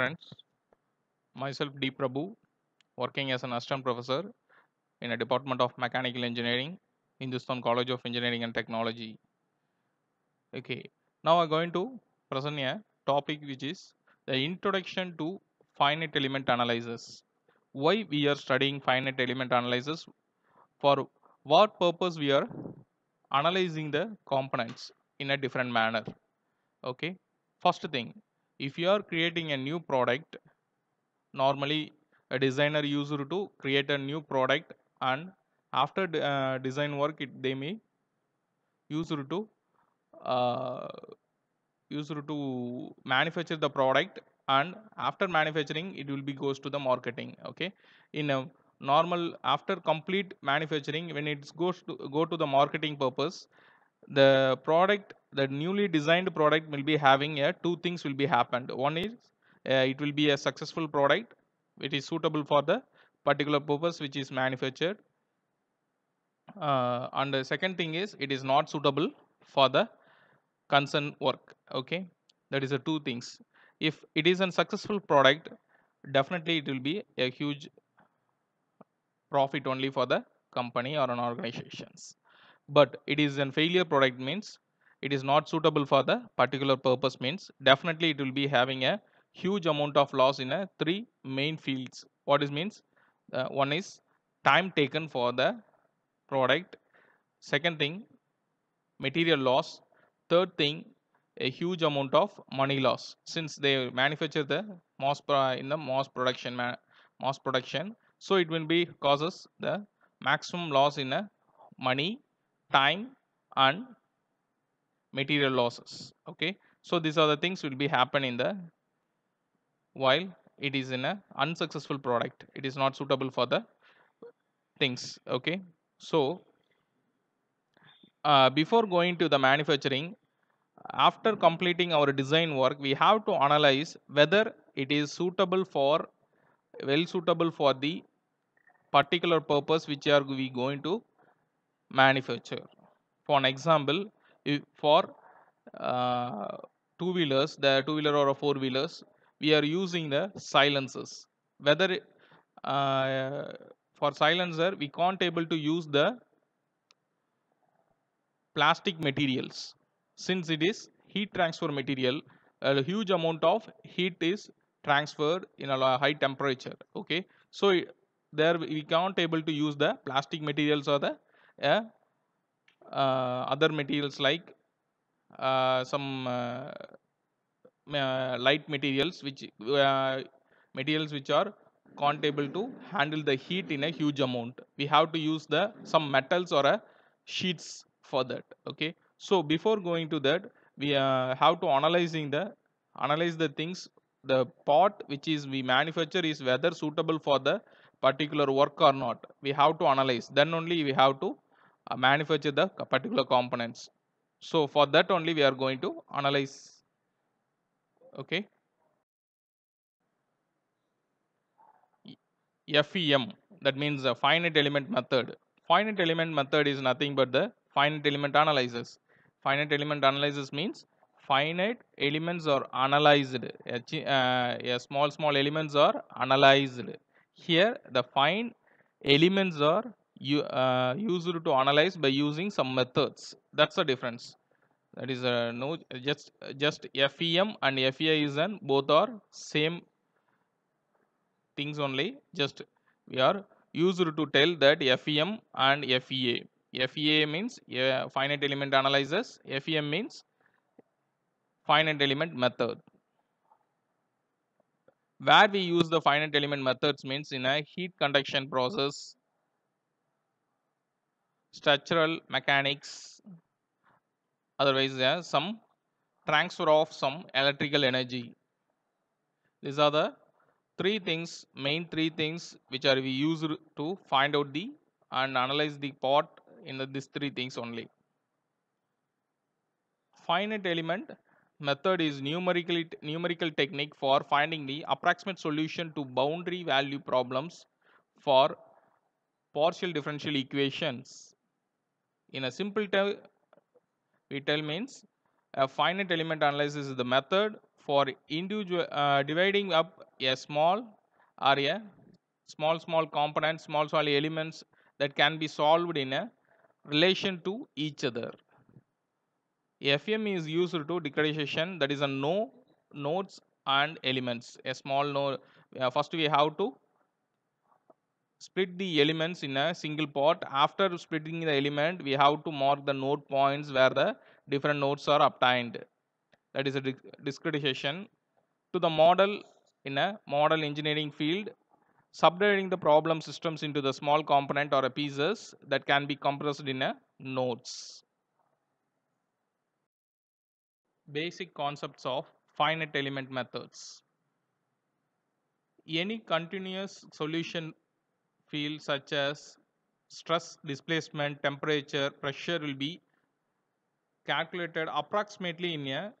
friends myself D Prabhu working as an assistant professor in a department of mechanical engineering Hindustan College of Engineering and Technology okay now I'm going to present a topic which is the introduction to finite element analysis why we are studying finite element analysis for what purpose we are analyzing the components in a different manner okay first thing if you are creating a new product normally a designer user to create a new product and after uh, design work it, they may user to uh, user to manufacture the product and after manufacturing it will be goes to the marketing okay in a normal after complete manufacturing when it goes to go to the marketing purpose the product the newly designed product will be having a two things will be happened one is uh, it will be a successful product it is suitable for the particular purpose which is manufactured uh, and the second thing is it is not suitable for the concern work okay that is the two things if it is a successful product definitely it will be a huge profit only for the company or an organizations but it is a failure product means it is not suitable for the particular purpose means definitely it will be having a huge amount of loss in a three main fields what is means uh, one is time taken for the product second thing material loss third thing a huge amount of money loss since they manufacture the mass in the mass production mass production so it will be causes the maximum loss in a money time and material losses okay so these are the things will be happen in the while it is in a unsuccessful product it is not suitable for the things okay so uh, before going to the manufacturing after completing our design work we have to analyze whether it is suitable for well suitable for the particular purpose which are we going to manufacture for an example if for uh, two wheelers the two wheeler or four wheelers we are using the silencers whether uh, for silencer we can't able to use the plastic materials since it is heat transfer material a huge amount of heat is transferred in a high temperature okay so there we can't able to use the plastic materials or the uh, uh, other materials like uh, some uh, light materials which materials which are capable to handle the heat in a huge amount we have to use the some metals or a sheets for that okay so before going to that we uh, have to analyzing the analyze the things the pot which is we manufacture is whether suitable for the particular work or not we have to analyze then only we have to uh, manufacture the particular components. So for that only we are going to analyze. Okay. FEM that means a finite element method. Finite element method is nothing but the finite element analysis. Finite element analysis means finite elements are analyzed uh, small small elements are analyzed here the fine elements are you uh, used to analyze by using some methods that's the difference that is uh, no just just fem and fei is an both are same things only just we are used to tell that fem and fea fea means finite element analysis fem means finite element method where we use the finite element methods means in a heat conduction process structural mechanics otherwise there yeah, some transfer of some electrical energy these are the three things main three things which are we used to find out the and analyze the part in the, these three things only finite element method is numerical numerical technique for finding the approximate solution to boundary value problems for partial differential equations in a simple term, we tell means a finite element analysis is the method for individual uh, dividing up a small or a small small components, small small elements that can be solved in a relation to each other. FM is used to declaration that is a no nodes and elements. A small node. Uh, first we have to split the elements in a single pot. After splitting the element, we have to mark the node points where the different nodes are obtained. That is a discretization. To the model in a model engineering field, subdividing the problem systems into the small component or pieces that can be compressed in a nodes. Basic concepts of finite element methods. Any continuous solution fields such as stress, displacement, temperature, pressure will be calculated approximately in a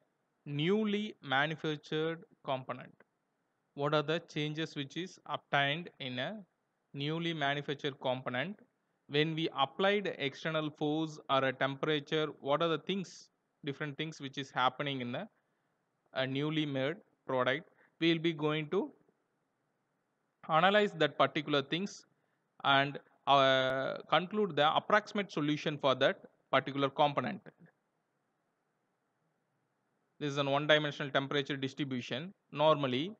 newly manufactured component. What are the changes which is obtained in a newly manufactured component? When we applied external force or a temperature, what are the things, different things which is happening in the a newly made product? We will be going to analyze that particular things and uh, conclude the approximate solution for that particular component. This is a one-dimensional temperature distribution. Normally,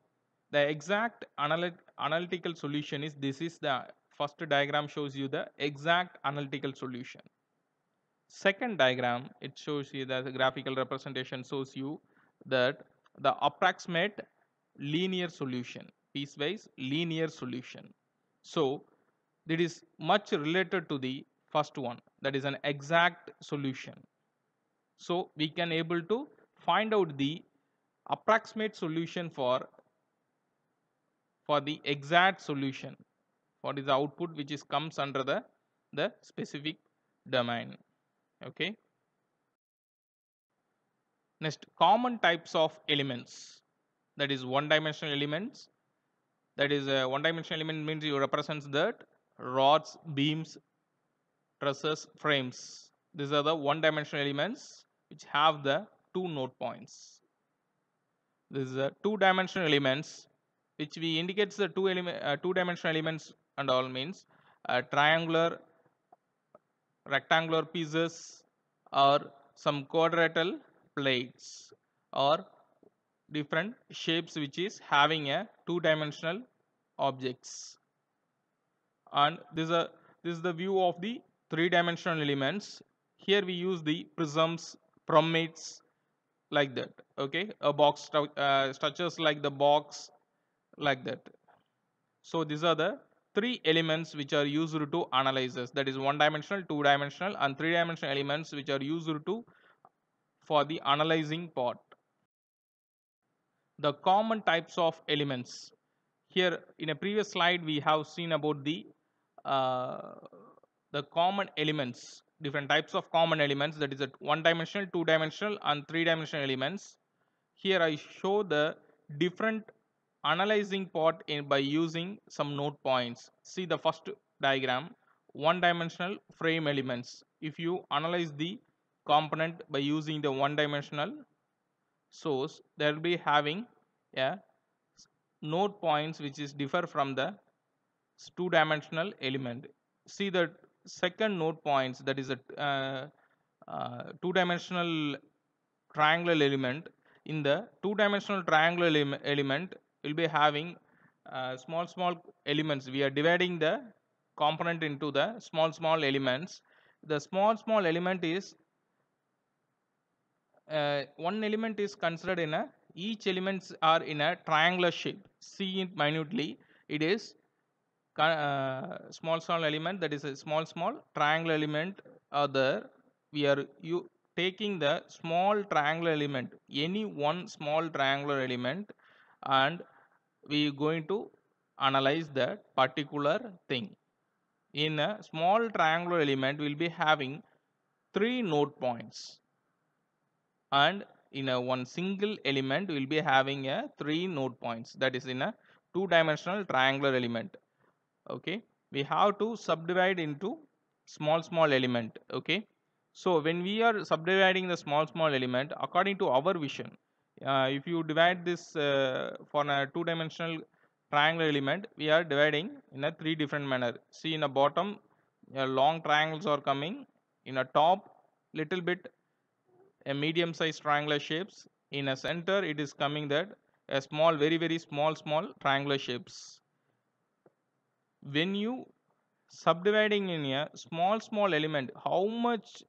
the exact analytical solution is this is the first diagram shows you the exact analytical solution. Second diagram, it shows you the graphical representation shows you that the approximate linear solution, piecewise linear solution. So that is much related to the first one that is an exact solution. So we can able to find out the approximate solution for for the exact solution what is the output which is comes under the the specific domain okay next common types of elements that is one dimensional elements that is a uh, one dimensional element means you represents that rods, beams, trusses, frames. These are the one dimensional elements which have the two node points. This is the two dimensional elements which we indicates the two element uh, two dimensional elements and all means uh, triangular rectangular pieces or some quadrilateral plates or different shapes which is having a two dimensional objects and this is, a, this is the view of the three-dimensional elements. Here we use the prisms, promates like that. Okay, a box uh, structures like the box like that. So these are the three elements which are used to this. that is one dimensional two dimensional and three dimensional elements which are used to for the analyzing part the common types of elements here in a previous slide we have seen about the uh, the common elements different types of common elements that is a one dimensional two dimensional and three dimensional elements here i show the different analyzing part in by using some node points see the first diagram one dimensional frame elements if you analyze the component by using the one dimensional source there will be having a node points which is differ from the two-dimensional element. See the second node points that is a uh, uh, two-dimensional triangular element. In the two-dimensional triangular element, we'll be having uh, small small elements. We are dividing the component into the small small elements. The small small element is uh, one element is considered in a each elements are in a triangular shape. See it minutely. It is uh, small small element that is a small small triangle element are there we are you taking the small triangular element any one small triangular element and we are going to analyze that particular thing in a small triangular element we'll be having three node points and in a one single element we'll be having a three node points that is in a two dimensional triangular element okay we have to subdivide into small small element okay so when we are subdividing the small small element according to our vision uh, if you divide this uh, for a two dimensional triangular element we are dividing in a three different manner see in a bottom uh, long triangles are coming in a top little bit a medium sized triangular shapes in a center it is coming that a small very very small small triangular shapes when you subdividing in a small small element how much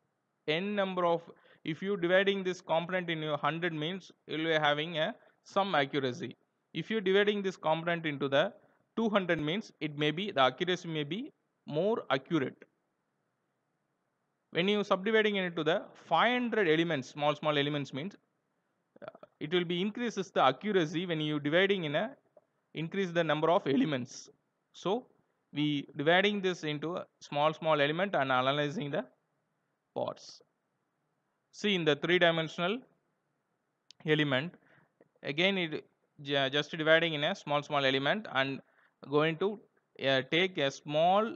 n number of if you dividing this component in your 100 means you will be having a some accuracy if you dividing this component into the 200 means it may be the accuracy may be more accurate when you subdividing it into the 500 elements small small elements means uh, it will be increases the accuracy when you dividing in a increase the number of elements so we dividing this into a small small element and analyzing the parts. See in the three dimensional element again it just dividing in a small small element and going to uh, take a small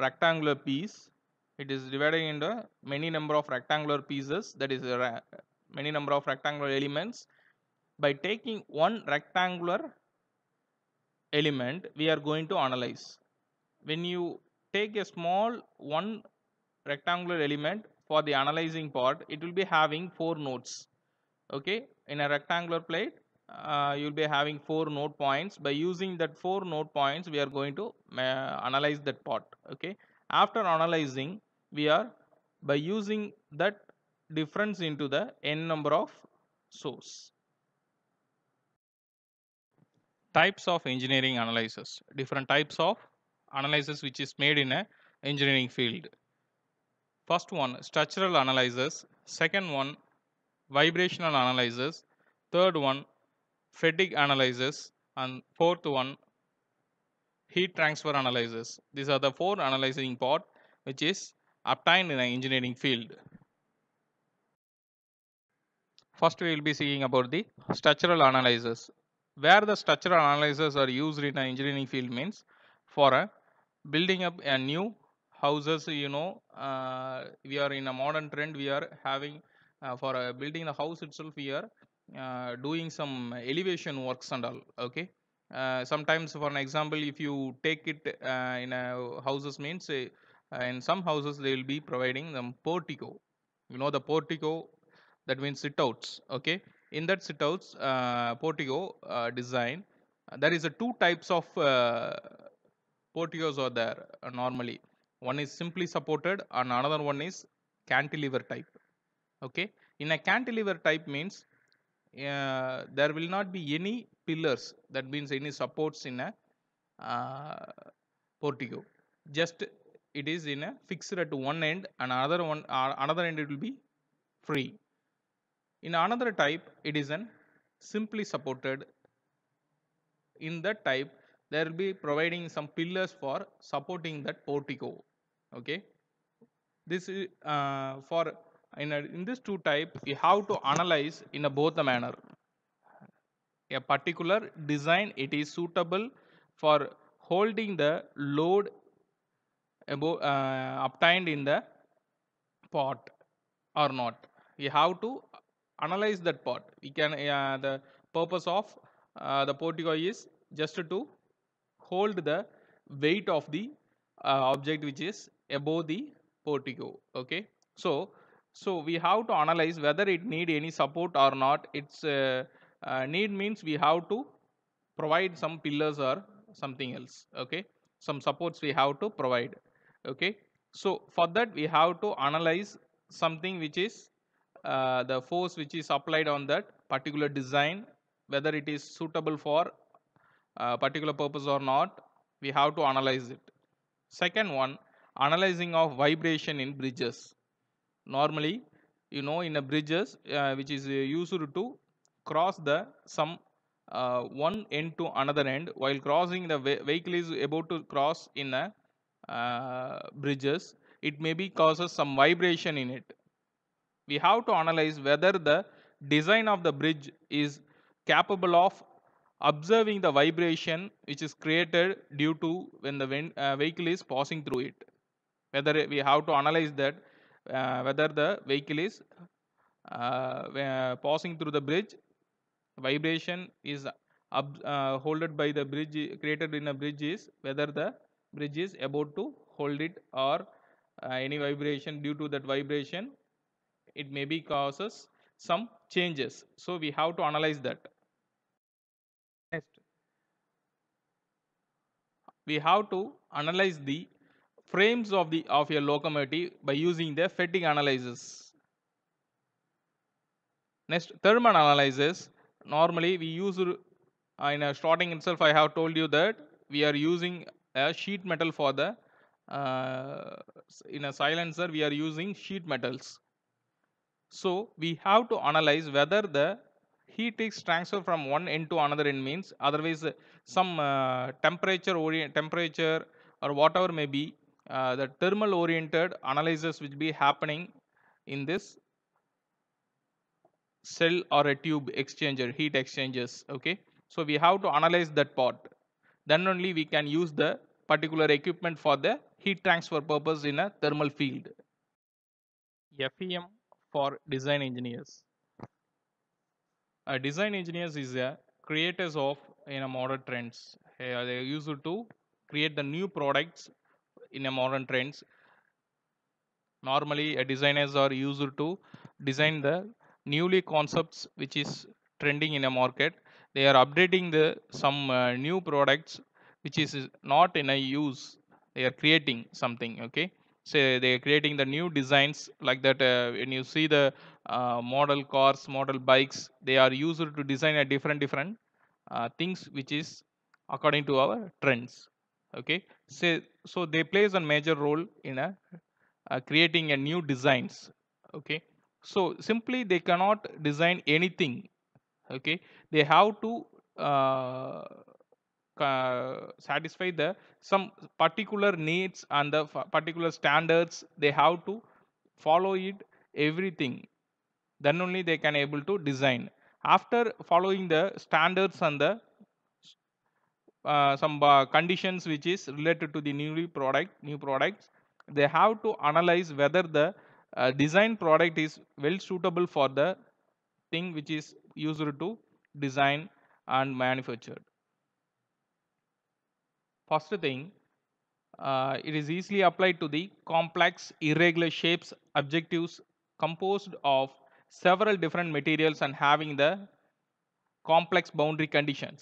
rectangular piece it is divided into many number of rectangular pieces that is many number of rectangular elements by taking one rectangular element we are going to analyze when you take a small one rectangular element for the analyzing part it will be having four nodes okay in a rectangular plate uh, you'll be having four node points by using that four node points we are going to uh, analyze that part okay after analyzing we are by using that difference into the n number of source types of engineering analysis different types of analysis which is made in a engineering field. First one structural analysis, second one vibrational analysis, third one fatigue analysis and fourth one heat transfer analysis. These are the four analyzing part which is obtained in an engineering field. First we will be seeing about the structural analysis. Where the structural analysis are used in an engineering field means for a building up a new houses you know uh, we are in a modern trend we are having uh, for uh, building the house itself we are uh, doing some elevation works and all okay uh, sometimes for an example if you take it uh, in a houses means in some houses they will be providing them portico you know the portico that means sit outs okay in that sit outs portico design there is a two types of portios are there uh, normally. One is simply supported and another one is cantilever type. Okay. In a cantilever type means uh, there will not be any pillars that means any supports in a uh, portico. Just it is in a fixed at one end and another one uh, another end it will be free. In another type it is an simply supported in the type there will be providing some pillars for supporting that portico okay this is uh, for in, a, in this two type you have to analyze in a both the manner a particular design it is suitable for holding the load above, uh, obtained in the pot or not you have to analyze that port. we can uh, the purpose of uh, the portico is just to hold the weight of the uh, object which is above the portico okay so so we have to analyze whether it need any support or not its uh, uh, need means we have to provide some pillars or something else okay some supports we have to provide okay so for that we have to analyze something which is uh, the force which is applied on that particular design whether it is suitable for uh, particular purpose or not, we have to analyze it. Second one, analyzing of vibration in bridges. Normally, you know, in a bridges uh, which is uh, used to cross the some uh, one end to another end while crossing the vehicle is about to cross in a uh, bridges it may be causes some vibration in it we have to analyze whether the design of the bridge is capable of observing the vibration which is created due to when the wind, uh, vehicle is passing through it. Whether we have to analyze that, uh, whether the vehicle is uh, uh passing through the bridge, vibration is up, uh, holded by the bridge, created in a bridge is whether the bridge is about to hold it or uh, any vibration due to that vibration, it may be causes some changes. So we have to analyze that. we have to analyze the frames of the of a locomotive by using the fatigue analysis. Next thermal analysis normally we use uh, in a starting itself I have told you that we are using a sheet metal for the uh, in a silencer we are using sheet metals. So we have to analyze whether the he takes transfer from one end to another end means otherwise some uh, temperature orient temperature or whatever may be uh, the thermal oriented analysis which be happening in this cell or a tube exchanger heat exchangers okay so we have to analyze that part then only we can use the particular equipment for the heat transfer purpose in a thermal field FEM for design engineers a design engineers is a creators of you know modern trends They are used to create the new products in a modern trends normally designers are used to design the newly concepts which is trending in a market they are updating the some uh, new products which is not in a use they are creating something okay say they're creating the new designs like that uh, when you see the uh, model cars model bikes they are used to design a different different uh, things which is according to our trends okay Say so they plays a major role in a uh, creating a new designs okay so simply they cannot design anything okay they have to uh, uh, satisfy the some particular needs and the particular standards they have to follow it everything then only they can able to design after following the standards and the uh, some uh, conditions which is related to the newly product new products they have to analyze whether the uh, design product is well suitable for the thing which is used to design and manufactured First thing, uh, it is easily applied to the complex irregular shapes objectives composed of several different materials and having the complex boundary conditions.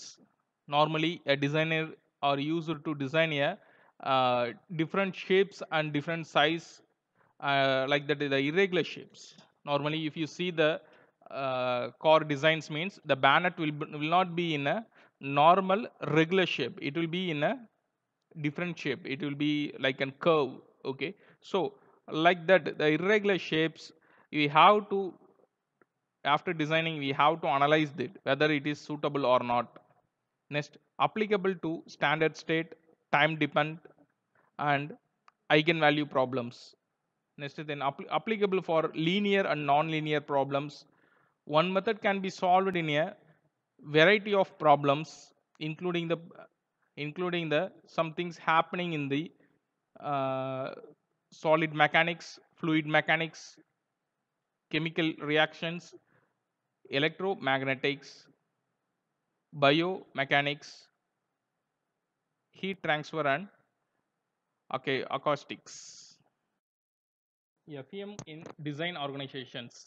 Normally a designer or user to design a uh, different shapes and different size uh, like that the irregular shapes. Normally if you see the uh, core designs means the bannet will, will not be in a normal regular shape. It will be in a different shape it will be like an curve okay so like that the irregular shapes we have to after designing we have to analyze it whether it is suitable or not next applicable to standard state time depend and eigenvalue problems next then applicable for linear and non-linear problems one method can be solved in a variety of problems including the including the some things happening in the uh, solid mechanics, fluid mechanics, chemical reactions, electromagnetics, biomechanics, heat transfer and okay, acoustics. FEM in design organizations.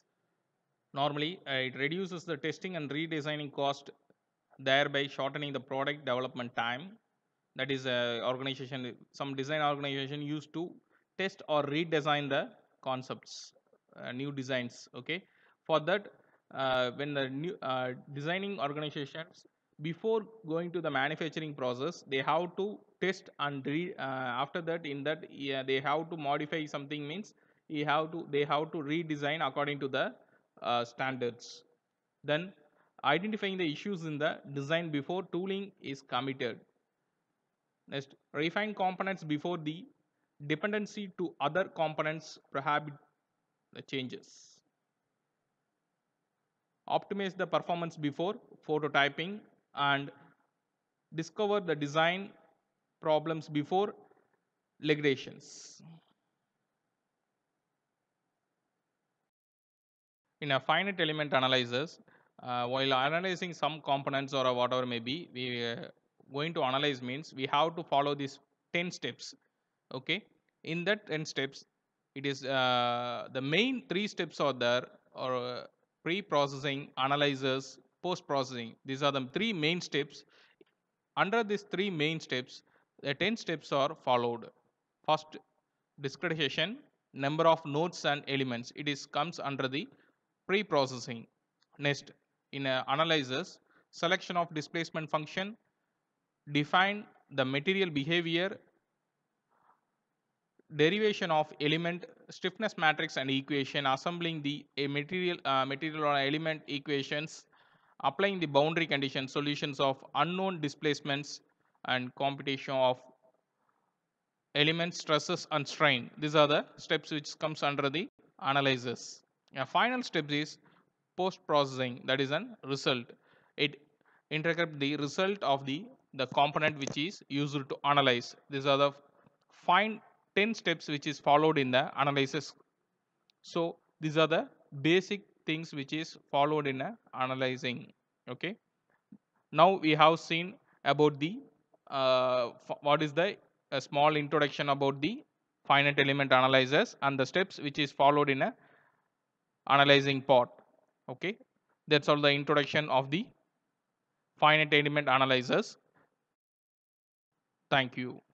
Normally, uh, it reduces the testing and redesigning cost thereby shortening the product development time. That is a uh, organization, some design organization used to test or redesign the concepts, uh, new designs. Okay, for that, uh, when the new uh, designing organizations before going to the manufacturing process, they have to test and re, uh, after that in that yeah, they have to modify something means you have to they have to redesign according to the uh, standards. Then identifying the issues in the design before tooling is committed. Next, refine components before the dependency to other components prohibit the changes. Optimize the performance before prototyping and discover the design problems before legations. In a finite element analysis, uh, while analyzing some components or whatever may be, we uh, going to analyze means we have to follow these 10 steps. Okay. In that 10 steps, it is uh, the main three steps are there or uh, pre-processing, analyzers, post-processing. These are the three main steps. Under these three main steps, the 10 steps are followed. First, discretization, number of nodes and elements. It is comes under the pre-processing. Next, in a analysis, selection of displacement function, define the material behavior, derivation of element stiffness matrix and equation, assembling the material, uh, material or element equations, applying the boundary condition solutions of unknown displacements and computation of element stresses and strain. These are the steps which comes under the analysis. A final step is post processing that is an result it intercept the result of the the component which is used to analyze these are the find 10 steps which is followed in the analysis so these are the basic things which is followed in a analyzing okay now we have seen about the uh, what is the a small introduction about the finite element analyzers and the steps which is followed in a analyzing part okay that's all the introduction of the finite element analyzers thank you